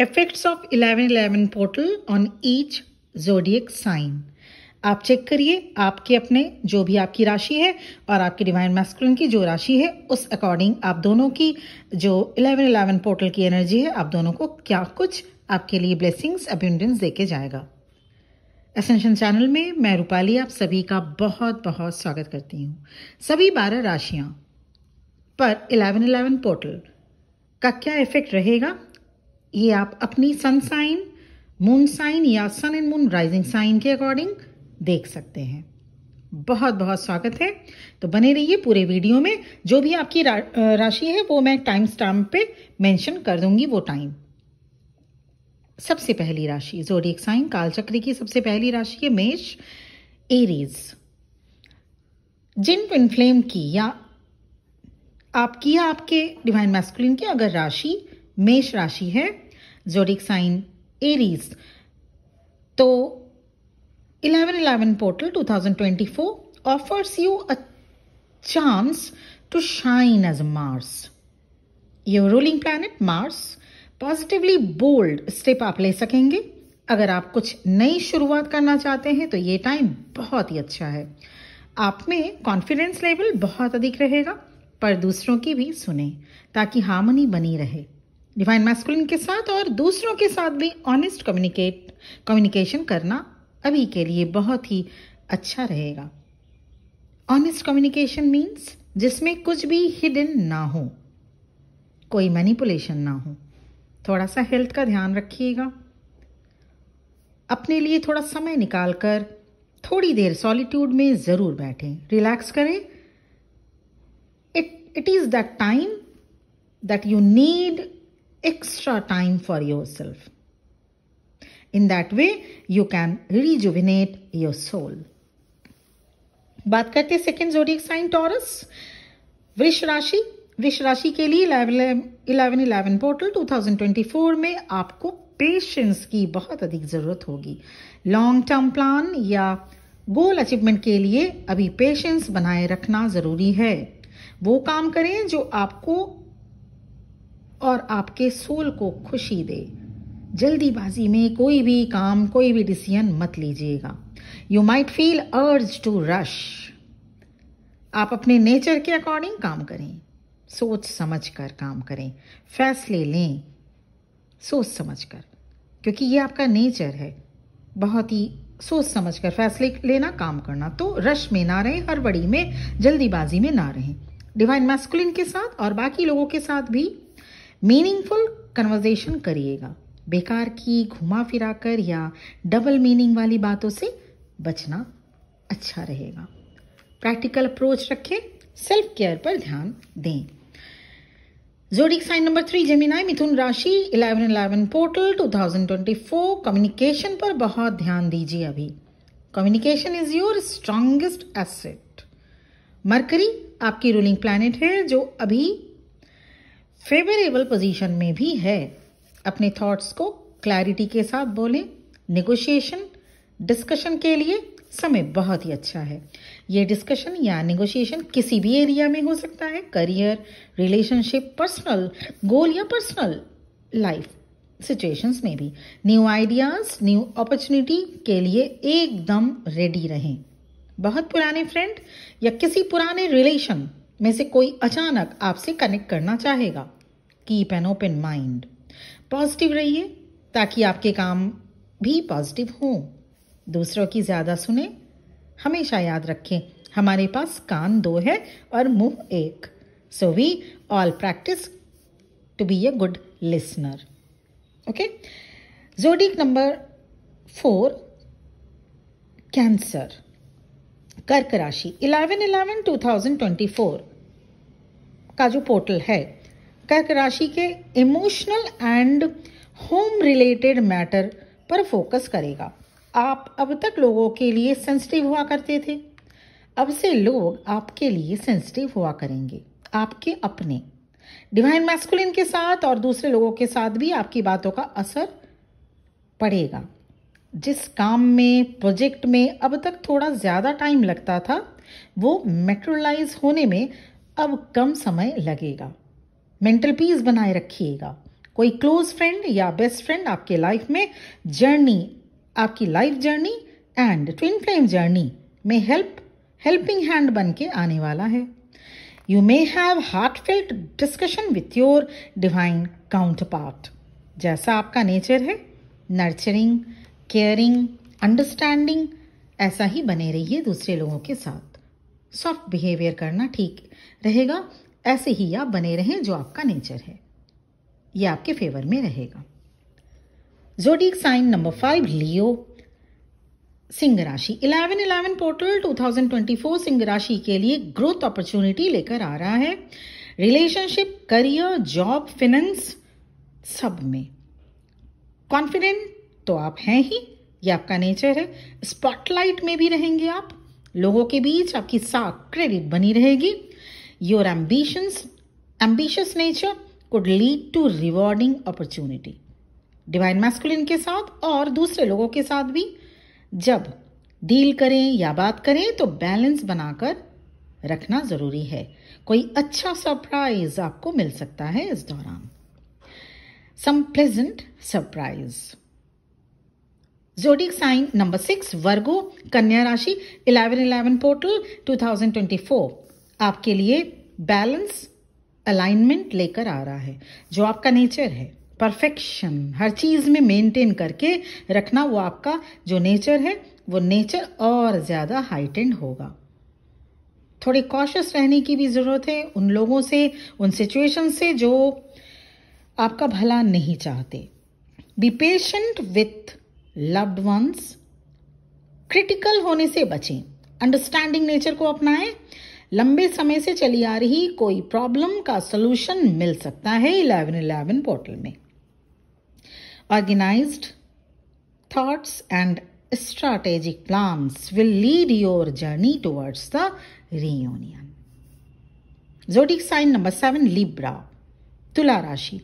Effects of eleven eleven portal on each zodiac sign आप check करिए आपके अपने जो भी आपकी राशि है और आपकी डिवाइन मैस्कुलिन की जो राशि है उस अकॉर्डिंग आप दोनों की जो इलेवन इलेवन पोर्टल की एनर्जी है आप दोनों को क्या कुछ आपके लिए ब्लेसिंग्स अब्यूंडेंस देके जाएगा एसेंशन चैनल में मैं रूपाली आप सभी का बहुत बहुत स्वागत करती हूँ सभी बारह राशियाँ पर इलेवन इलेवन पोर्टल का क्या इफेक्ट रहेगा ये आप अपनी सन साइन मून साइन या sun and moon rising sign के अकॉर्डिंग देख सकते हैं बहुत बहुत स्वागत है तो बने रहिए पूरे वीडियो में जो भी आपकी रा, राशि है वो मैं टाइम स्टाम्प पे मेंशन कर दूंगी वो टाइम सबसे पहली राशि जोडिक साइन कालचक्र की सबसे पहली राशि है मेष एरीज जिन ट्विन फ्लेम की या आपकी या आपके डिवाइन मैस्कुलिन की अगर राशि मेष राशि है जोडिक साइन एरीज तो eleven eleven portal for offers you a chance to shine as Mars your ruling planet Mars positively bold step आप ले सकेंगे अगर आप कुछ नई शुरुआत करना चाहते हैं तो ये टाइम बहुत ही अच्छा है आप में कॉन्फिडेंस लेवल बहुत अधिक रहेगा पर दूसरों की भी सुने ताकि हार्मनी बनी रहे डिवाइन मैस्कुलिन के साथ और दूसरों के साथ भी ऑनेस्ट कम्युनिकेट कम्युनिकेशन करना अभी के लिए बहुत ही अच्छा रहेगा ऑनेस्ट कम्युनिकेशन मीन्स जिसमें कुछ भी हिडन ना हो कोई मैनिपुलेशन ना हो थोड़ा सा हेल्थ का ध्यान रखिएगा अपने लिए थोड़ा समय निकाल कर थोड़ी देर सॉलिट्यूड में ज़रूर बैठें रिलैक्स करें it it is that time that you need extra time for yourself. In that way, you can rejuvenate your soul. बात करते हैं सेकेंड जोडियक साइन टॉरस वृष राशि वृष राशि के लिए इलेवन इलेवन पोर्टल 2024 में आपको पेशेंस की बहुत अधिक ज़रूरत होगी लॉन्ग टर्म प्लान या गोल अचीवमेंट के लिए अभी पेशेंस बनाए रखना ज़रूरी है वो काम करें जो आपको और आपके सोल को खुशी दे जल्दीबाजी में कोई भी काम कोई भी डिसीजन मत लीजिएगा you might feel urge to rush आप अपने नेचर के अकॉर्डिंग काम करें सोच समझ कर काम करें फैसले लें सोच समझ कर क्योंकि ये आपका नेचर है बहुत ही सोच समझ कर फैसले लेना काम करना तो रश में ना रहें बड़ी में जल्दीबाजी में ना रहें डिवाइन मैस्कुलिन के साथ और बाकी लोगों के साथ भी मीनिंगफुल कन्वर्जेशन करिएगा बेकार की घुमा फिरा कर या डबल मीनिंग वाली बातों से बचना अच्छा रहेगा प्रैक्टिकल अप्रोच रखें सेल्फ केयर पर ध्यान दें zodiac sign number three Gemini मिथुन राशि इलेवन इलेवन पोर्टल 2024 कम्युनिकेशन पर बहुत ध्यान दीजिए अभी communication is your strongest asset Mercury आपकी रूलिंग प्लानिट है जो अभी फेवरेबल पोजीशन में भी है अपने थॉट्स को क्लैरिटी के साथ बोलें निगोशिएशन डिस्कशन के लिए समय बहुत ही अच्छा है ये डिस्कशन या निगोशिएशन किसी भी एरिया में हो सकता है करियर रिलेशनशिप पर्सनल गोल या पर्सनल लाइफ सिचुएशंस में भी न्यू आइडियाज़ न्यू अपॉर्चुनिटी के लिए एकदम रेडी रहें बहुत पुराने फ्रेंड या किसी पुराने रिलेशन में से कोई अचानक आपसे कनेक्ट करना चाहेगा keep an open mind positive रहिए ताकि आपके काम भी पॉजिटिव हों दूसरों की ज़्यादा सुने हमेशा याद रखें हमारे पास कान दो है और मुंह एक so we all practice to be a good listener okay zodiac number four Cancer कर्क राशि eleven eleven two thousand twenty four का जो पोर्टल है कर्क राशि के emotional and home related matter पर फोकस करेगा आप अब तक लोगों के लिए सेंसिटिव हुआ करते थे अब से लोग आपके लिए सेंसिटिव हुआ करेंगे आपके अपने डिवाइन मैस्कुलिन के साथ और दूसरे लोगों के साथ भी आपकी बातों का असर पड़ेगा जिस काम में प्रोजेक्ट में अब तक थोड़ा ज़्यादा टाइम लगता था वो मेट्रोलाइज होने में अब कम समय लगेगा मेंटल पीस बनाए रखिएगा कोई क्लोज फ्रेंड या बेस्ट फ्रेंड आपके लाइफ में जर्नी आपकी life journey and twin flame journey में हेल्प हेल्पिंग हैंड बन के आने वाला है you may have heart filled discussion with your divine counterpart जैसा आपका नेचर है नर्चरिंग केयरिंग अंडरस्टैंडिंग ऐसा ही बने रहिए दूसरे लोगों के साथ सॉफ्ट बिहेवियर करना ठीक रहेगा ऐसे ही आप बने रहें जो आपका नेचर है ये आपके फेवर में रहेगा zodiac sign number five Leo सिंह राशि इलेवन इलेवन पोर्टल 2024 सिंह राशि के लिए ग्रोथ अपॉर्चुनिटी लेकर आ रहा है रिलेशनशिप करियर जॉब फिनेंस सब में कॉन्फिडेंट तो आप हैं ही ये आपका नेचर है स्पॉटलाइट में भी रहेंगे आप लोगों के बीच आपकी साख क्रेडिट बनी रहेगी Your ambitions, ambitious nature could lead to rewarding opportunity. Divine masculine के साथ और दूसरे लोगों के साथ भी जब डील करें या बात करें तो बैलेंस बनाकर रखना ज़रूरी है कोई अच्छा सरप्राइज आपको मिल सकता है इस दौरान some pleasant surprise zodiac sign number six Virgo कन्या राशि eleven eleven portal two thousand twenty four आपके लिए बैलेंस अलाइनमेंट लेकर आ रहा है जो आपका नेचर है परफेक्शन हर चीज़ में मेंटेन करके रखना वो आपका जो नेचर है वो नेचर और ज़्यादा हाइटेंड होगा थोड़ी कॉशस रहने की भी ज़रूरत है उन लोगों से उन सिचुएशन से जो आपका भला नहीं चाहते be patient with loved ones critical होने से बचें अंडरस्टैंडिंग नेचर को अपनाएं लंबे समय से चली आ रही कोई प्रॉब्लम का सलूशन मिल सकता है इलेवन इलेवन पोर्टल में organise thoughts and strategic plans will lead your journey towards the reunion zodiac sign number seven Libra तुला राशि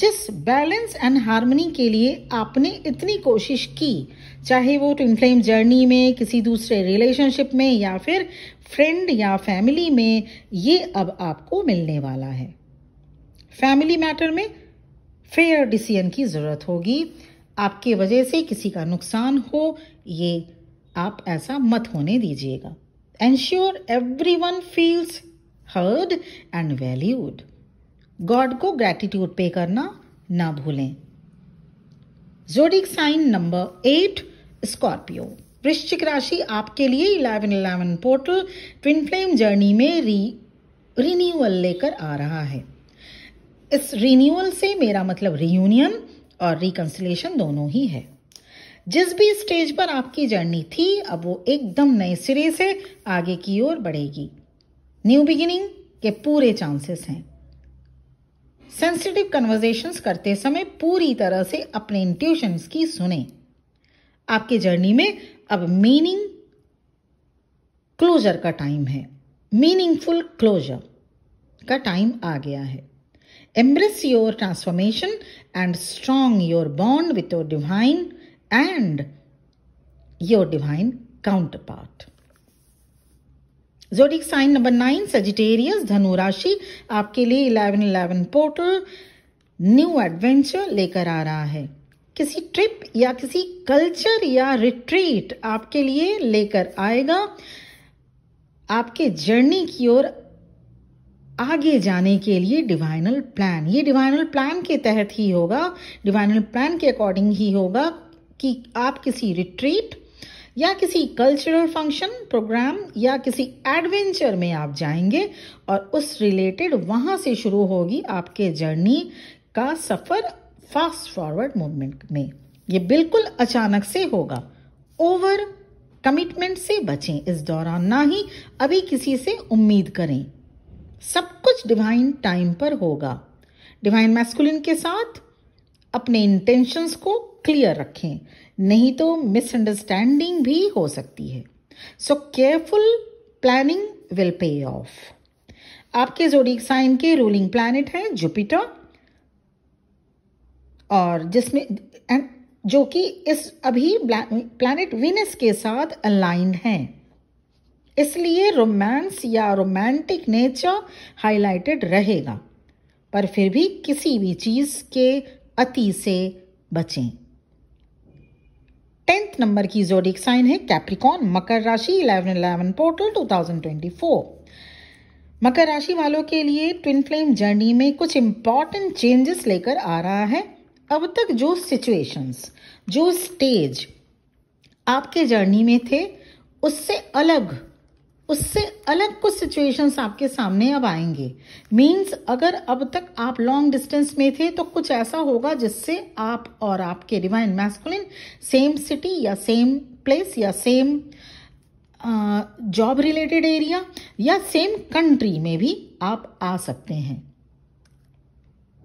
जिस बैलेंस एंड हारमोनी के लिए आपने इतनी कोशिश की चाहे वो ट्विन फ्लेम जर्नी में किसी दूसरे रिलेशनशिप में या फिर फ्रेंड या फैमिली में ये अब आपको मिलने वाला है फैमिली मैटर में फेयर डिसीजन की ज़रूरत होगी आपके वजह से किसी का नुकसान हो ये आप ऐसा मत होने दीजिएगा ensure every one feels heard and valued God को ग्रैटिट्यूड पे करना ना भूलें zodiac sign number eight Scorpio वृश्चिक राशि आपके लिए eleven eleven portal twin flame journey में री रिन्यूअल लेकर आ रहा है इस रिन्यूअल से मेरा मतलब रियूनियन और रिकन्सलेशन दोनों ही है जिस भी स्टेज पर आपकी जर्नी थी अब वो एकदम नए सिरे से आगे की ओर बढ़ेगी न्यू बिगिनिंग के पूरे चांसेस हैं सेंसिटिव कन्वर्जेशंस करते समय पूरी तरह से अपने इंट्यूशंस की सुने आपके जर्नी में अब मीनिंग क्लोजर का टाइम है मीनिंगफुल क्लोजर का टाइम आ गया है embrace your transformation and strong your bond with your divine and your divine counterpart zodiac sign number nine Sagittarius धनुराशि आपके लिए eleven eleven portal new adventure लेकर आ रहा है किसी ट्रिप या किसी कल्चर या रिट्रीट आपके लिए लेकर आएगा आपके जर्नी की ओर आगे जाने के लिए डिवाइनल प्लान ये डिवाइनल प्लान के तहत ही होगा डिवाइनल प्लान के अकॉर्डिंग ही होगा कि आप किसी रिट्रीट या किसी कल्चरल फंक्शन प्रोग्राम या किसी एडवेंचर में आप जाएंगे और उस रिलेटेड वहां से शुरू होगी आपके जर्नी का सफ़र फास्ट फॉरवर्ड मूवमेंट में ये बिल्कुल अचानक से होगा ओवर कमिटमेंट से बचें इस दौरान ना ही अभी किसी से उम्मीद करें सब कुछ डिवाइन टाइम पर होगा डिवाइन मैस्कुलिन के साथ अपने इंटेंशंस को क्लियर रखें नहीं तो मिसअंडरस्टैंडिंग भी हो सकती है so careful planning will pay off आपके जोडिक साइन के रूलिंग प्लानिट हैं जुपिटर और जिसमें जो कि इस अभी प्लानिट विनस के साथ अलाइन हैं इसलिए रोमांस या रोमांटिक नेचर हाइलाइटेड रहेगा पर फिर भी किसी भी चीज़ के अति से बचें टेंथ नंबर की जोडिक साइन है कैप्रिकॉन मकर राशि इलेवन इलेवन पोर्टल 2024 मकर राशि वालों के लिए ट्विन फ्लेम जर्नी में कुछ इंपॉर्टेंट चेंजेस लेकर आ रहा है अब तक जो सिचुएशंस जो स्टेज आपके जर्नी में थे उससे अलग उससे अलग कुछ सिचुएशंस आपके सामने अब आएंगे मीन्स अगर अब तक आप लॉन्ग डिस्टेंस में थे तो कुछ ऐसा होगा जिससे आप और आपके डिवाइन मैस्कुलिन सेम सिटी या सेम प्लेस या सेम जॉब रिलेटेड एरिया या सेम कंट्री में भी आप आ सकते हैं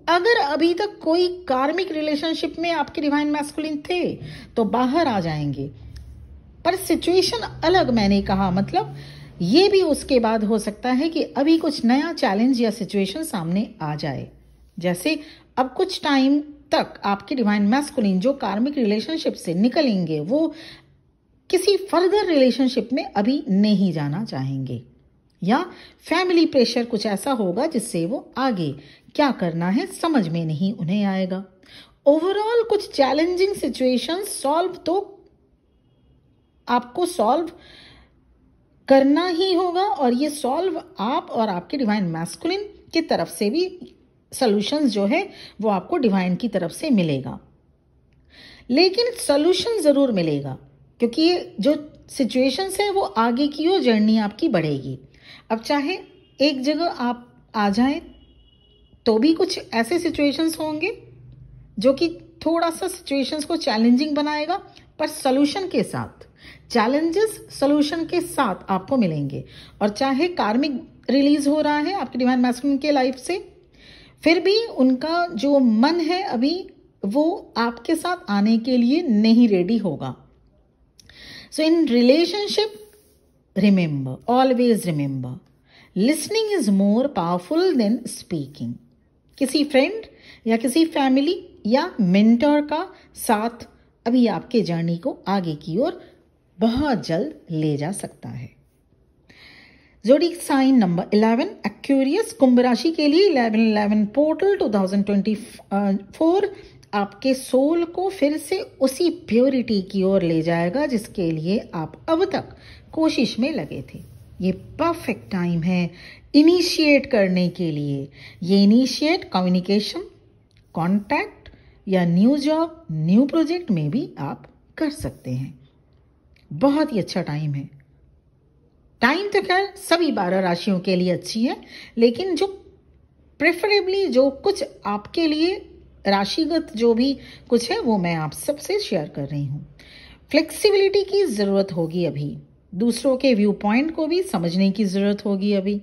अगर अभी तक कोई कार्मिक रिलेशनशिप में आपके डिवाइन मैस्कुलिन थे तो बाहर आ जाएंगे पर सिचुएशन अलग मैंने कहा मतलब ये भी उसके बाद हो सकता है कि अभी कुछ नया चैलेंज या सिचुएशन सामने आ जाए जैसे अब कुछ टाइम तक आपके डिवाइन मैस्कुलिन जो कार्मिक रिलेशनशिप से निकलेंगे वो किसी फर्दर रिलेशनशिप में अभी नहीं जाना चाहेंगे या फैमिली प्रेशर कुछ ऐसा होगा जिससे वो आगे क्या करना है समझ में नहीं उन्हें आएगा ओवरऑल कुछ चैलेंजिंग सिचुएशन सॉल्व तो आपको सॉल्व करना ही होगा और ये सॉल्व आप और आपके डिवाइन मैस्कुलिन की तरफ से भी सॉल्यूशंस जो है वो आपको डिवाइन की तरफ से मिलेगा लेकिन सॉल्यूशन ज़रूर मिलेगा क्योंकि ये जो सिचुएशंस है वो आगे की ओर जर्नी आपकी बढ़ेगी अब चाहे एक जगह आप आ जाए तो भी कुछ ऐसे सिचुएशंस होंगे जो कि थोड़ा सा सिचुएशंस को चैलेंजिंग बनाएगा पर सोल्यूशन के साथ चैलेंजेस सोल्यूशन के साथ आपको मिलेंगे और चाहे कार्मिक रिलीज हो रहा है आपके डिवाइन मैस्कुलिन के लाइफ से फिर भी उनका जो मन है अभी वो आपके साथ आने के लिए नहीं रेडी होगा so in relationship remember always remember listening is more powerful than speaking किसी फ्रेंड या किसी फैमिली या मेंटर का साथ अभी आपके जर्नी को आगे की ओर बहुत जल्द ले जा सकता है zodiac sign number eleven Aquarius कुंभ राशि के लिए eleven eleven portal two thousand twenty four आपके सोल को फिर से उसी प्योरिटी की ओर ले जाएगा जिसके लिए आप अब तक कोशिश में लगे थे ये परफेक्ट टाइम है इनिशिएट करने के लिए ये इनिशिएट कम्युनिकेशन कॉन्टैक्ट या न्यू जॉब न्यू प्रोजेक्ट में भी आप कर सकते हैं बहुत ही अच्छा टाइम है टाइम तो खैर सभी बारह राशियों के लिए अच्छी है लेकिन जो प्रेफरेबली जो कुछ आपके लिए राशिगत जो भी कुछ है वो मैं आप सबसे शेयर कर रही हूँ फ्लेक्सिबिलिटी की ज़रूरत होगी अभी दूसरों के व्यू पॉइंट को भी समझने की ज़रूरत होगी अभी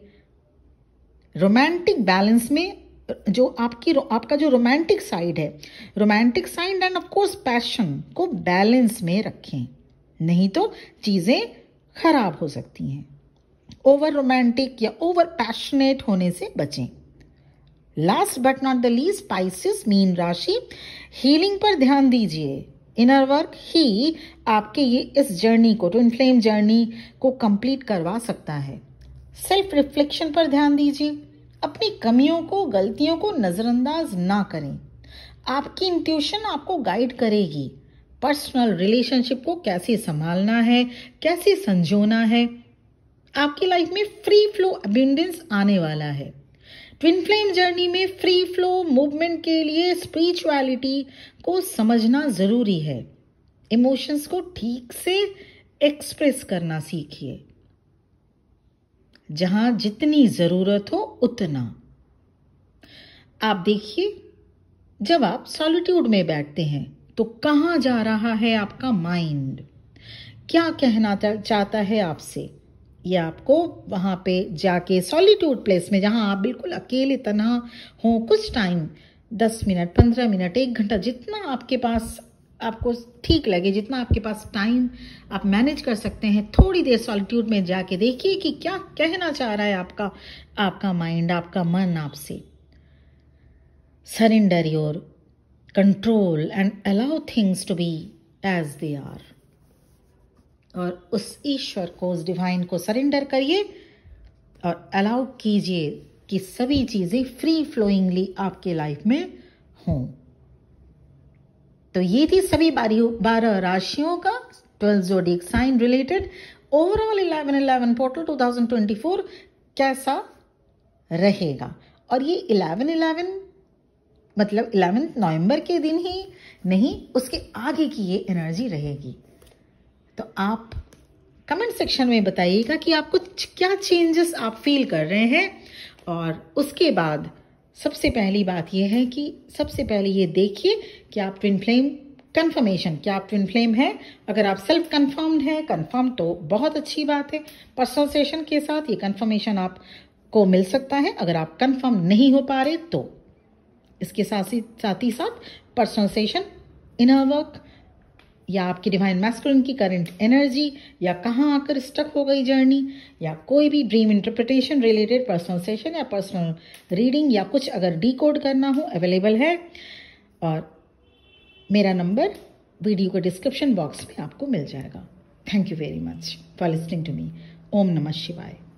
रोमांटिक बैलेंस में जो आपकी आपका जो रोमांटिक साइड है romantic side and of course passion को बैलेंस में रखें नहीं तो चीज़ें खराब हो सकती हैं ओवर रोमांटिक या ओवर पैशनेट होने से बचें last but not the least Pisces मीन राशि हीलिंग पर ध्यान दीजिए इनर वर्क ही आपके ये इस जर्नी को टू तो इनफ्लेम जर्नी को कंप्लीट करवा सकता है सेल्फ रिफ्लेक्शन पर ध्यान दीजिए अपनी कमियों को गलतियों को नज़रअंदाज ना करें आपकी इंट्यूशन आपको गाइड करेगी पर्सनल रिलेशनशिप को कैसे संभालना है कैसे संजोना है आपकी लाइफ में फ्री फ्लो अबेंडेंस आने वाला है ट्विन फ्लेम जर्नी में फ्री फ्लो मूवमेंट के लिए स्पिरिचुअलिटी को समझना ज़रूरी है इमोशंस को ठीक से एक्सप्रेस करना सीखिए जहां जितनी ज़रूरत हो उतना आप देखिए जब आप सॉलिट्यूड में बैठते हैं तो कहाँ जा रहा है आपका माइंड क्या कहना चाहता है आपसे ये आपको वहाँ पे जाके सॉलिट्यूड प्लेस में जहाँ आप बिल्कुल अकेले तना हो कुछ टाइम दस मिनट पंद्रह मिनट एक घंटा जितना आपके पास आपको ठीक लगे जितना आपके पास टाइम आप मैनेज कर सकते हैं थोड़ी देर सॉलिट्यूड में जाके देखिए कि क्या कहना चाह रहा है आपका आपका माइंड आपका मन आपसे surrender your control and allow things to be as they are और उस ईश्वर को उस डिवाइन को सरेंडर करिए और अलाउ कीजिए कि सभी चीज़ें फ्री फ्लोइंगली आपके लाइफ में हों तो ये थी सभी बारह राशियों का twelfth zodiac sign related overall eleven eleven portal 2024 कैसा रहेगा और ये इलेवन इलेवन मतलब इलेवेंथ नवंबर के दिन ही नहीं उसके आगे की ये एनर्जी रहेगी तो आप कमेंट सेक्शन में बताइएगा कि आप कुछ क्या चेंजेस आप फील कर रहे हैं और उसके बाद सबसे पहली बात यह है कि सबसे पहले ये देखिए कि आप ट्विन फ्लेम कन्फर्मेशन क्या आप ट्विन फ्लेम है अगर आप सेल्फ कन्फर्म्ड हैं कन्फर्म तो बहुत अच्छी बात है पर्सनल सेशन के साथ ये कन्फर्मेशन आप को मिल सकता है अगर आप कन्फर्म नहीं हो पा रहे तो इसके साथ ही साथ ही साथ पर्सनलाइजेशन इनर वर्क या आपकी डिवाइन मैस्कुलिन की करंट एनर्जी या कहाँ आकर स्टक हो गई जर्नी या कोई भी dream interpretation related personal session या पर्सनल रीडिंग या कुछ अगर कोड करना हो अवेलेबल है और मेरा नंबर वीडियो के डिस्क्रिप्शन बॉक्स में आपको मिल जाएगा thank you very much for listening to me ओम नमः शिवाय